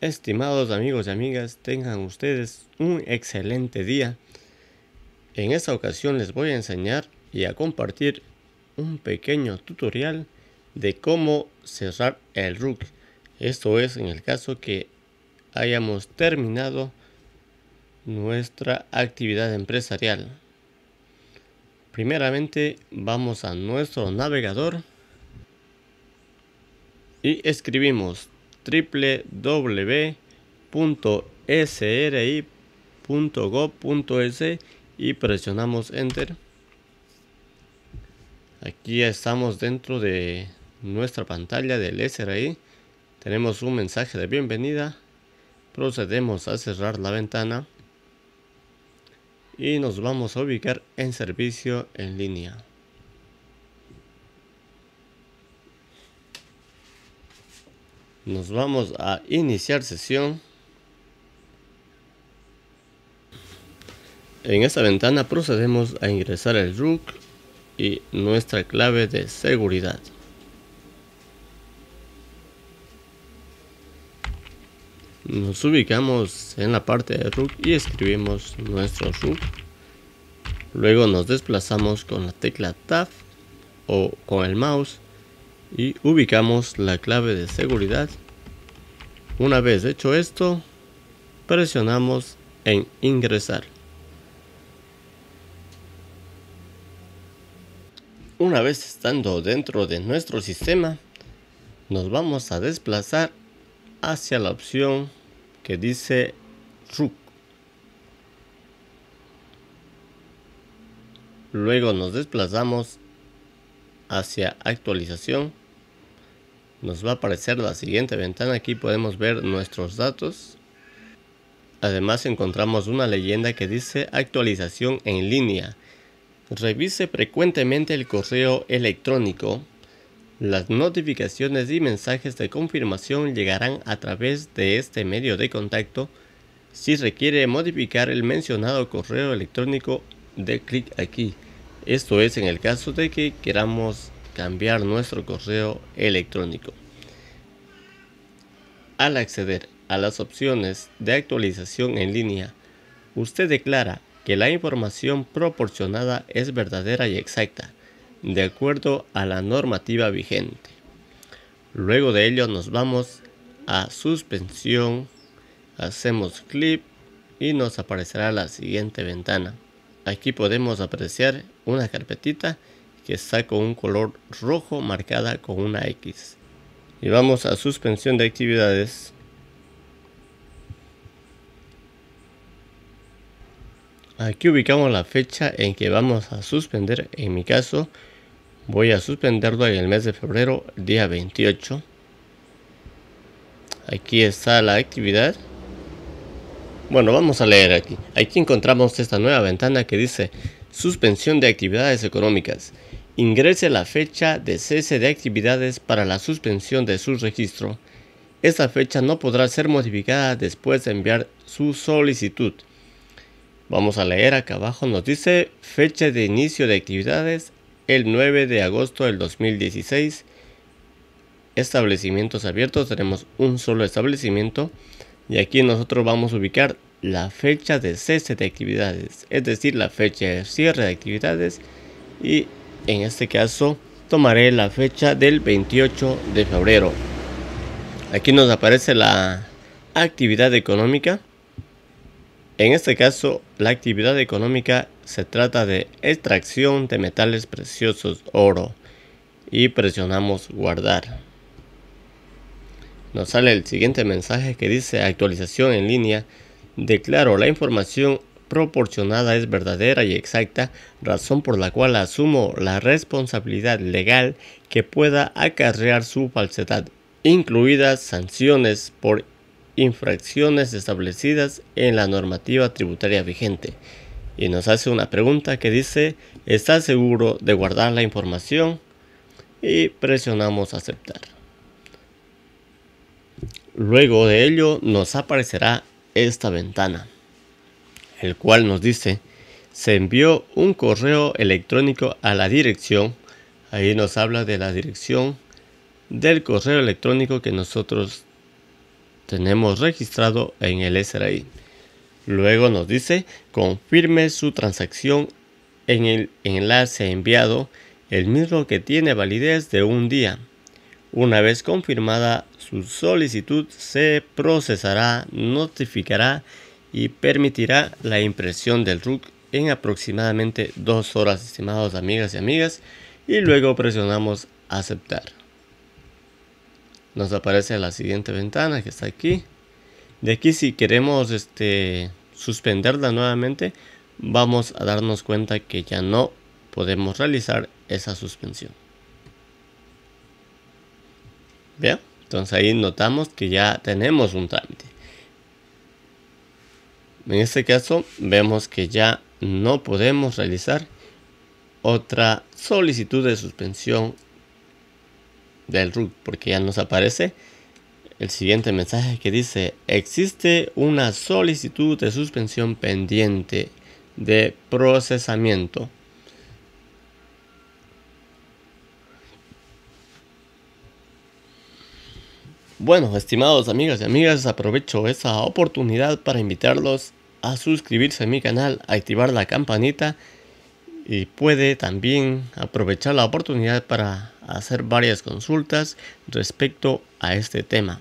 Estimados amigos y amigas, tengan ustedes un excelente día. En esta ocasión les voy a enseñar y a compartir un pequeño tutorial de cómo cerrar el RUC Esto es en el caso que hayamos terminado nuestra actividad empresarial. Primeramente vamos a nuestro navegador y escribimos www.sri.gov.es y presionamos enter aquí estamos dentro de nuestra pantalla del SRI tenemos un mensaje de bienvenida procedemos a cerrar la ventana y nos vamos a ubicar en servicio en línea Nos vamos a iniciar sesión. En esta ventana procedemos a ingresar el rook y nuestra clave de seguridad. Nos ubicamos en la parte de rook y escribimos nuestro rook Luego nos desplazamos con la tecla Tab o con el mouse y ubicamos la clave de seguridad. Una vez hecho esto, presionamos en ingresar. Una vez estando dentro de nuestro sistema, nos vamos a desplazar hacia la opción que dice Rook. Luego nos desplazamos hacia actualización nos va a aparecer la siguiente ventana. Aquí podemos ver nuestros datos. Además encontramos una leyenda que dice actualización en línea. Revise frecuentemente el correo electrónico. Las notificaciones y mensajes de confirmación llegarán a través de este medio de contacto. Si requiere modificar el mencionado correo electrónico, de clic aquí. Esto es en el caso de que queramos cambiar nuestro correo electrónico. Al acceder a las opciones de actualización en línea, usted declara que la información proporcionada es verdadera y exacta, de acuerdo a la normativa vigente. Luego de ello nos vamos a suspensión, hacemos clic y nos aparecerá la siguiente ventana. Aquí podemos apreciar una carpetita que está con un color rojo marcada con una X. Y vamos a suspensión de actividades. Aquí ubicamos la fecha en que vamos a suspender. En mi caso, voy a suspenderlo en el mes de febrero, día 28. Aquí está la actividad. Bueno, vamos a leer aquí. Aquí encontramos esta nueva ventana que dice suspensión de actividades económicas ingrese la fecha de cese de actividades para la suspensión de su registro. Esta fecha no podrá ser modificada después de enviar su solicitud. Vamos a leer acá abajo, nos dice fecha de inicio de actividades el 9 de agosto del 2016. Establecimientos abiertos, tenemos un solo establecimiento y aquí nosotros vamos a ubicar la fecha de cese de actividades, es decir, la fecha de cierre de actividades y en este caso, tomaré la fecha del 28 de febrero. Aquí nos aparece la actividad económica. En este caso, la actividad económica se trata de extracción de metales preciosos, oro. Y presionamos guardar. Nos sale el siguiente mensaje que dice actualización en línea. Declaro la información proporcionada es verdadera y exacta, razón por la cual asumo la responsabilidad legal que pueda acarrear su falsedad, incluidas sanciones por infracciones establecidas en la normativa tributaria vigente. Y nos hace una pregunta que dice, ¿está seguro de guardar la información? Y presionamos aceptar. Luego de ello nos aparecerá esta ventana el cual nos dice, se envió un correo electrónico a la dirección, ahí nos habla de la dirección del correo electrónico que nosotros tenemos registrado en el SRI. Luego nos dice, confirme su transacción en el enlace enviado, el mismo que tiene validez de un día. Una vez confirmada su solicitud, se procesará, notificará y permitirá la impresión del RUC en aproximadamente dos horas, estimados amigas y amigas, y luego presionamos aceptar. Nos aparece la siguiente ventana que está aquí. De aquí si queremos este, suspenderla nuevamente, vamos a darnos cuenta que ya no podemos realizar esa suspensión. ¿Bien? Entonces ahí notamos que ya tenemos un trámite. En este caso vemos que ya no podemos realizar otra solicitud de suspensión del RUC, porque ya nos aparece el siguiente mensaje que dice existe una solicitud de suspensión pendiente de procesamiento Bueno, estimados amigos y amigas, aprovecho esta oportunidad para invitarlos a suscribirse a mi canal, a activar la campanita y puede también aprovechar la oportunidad para hacer varias consultas respecto a este tema.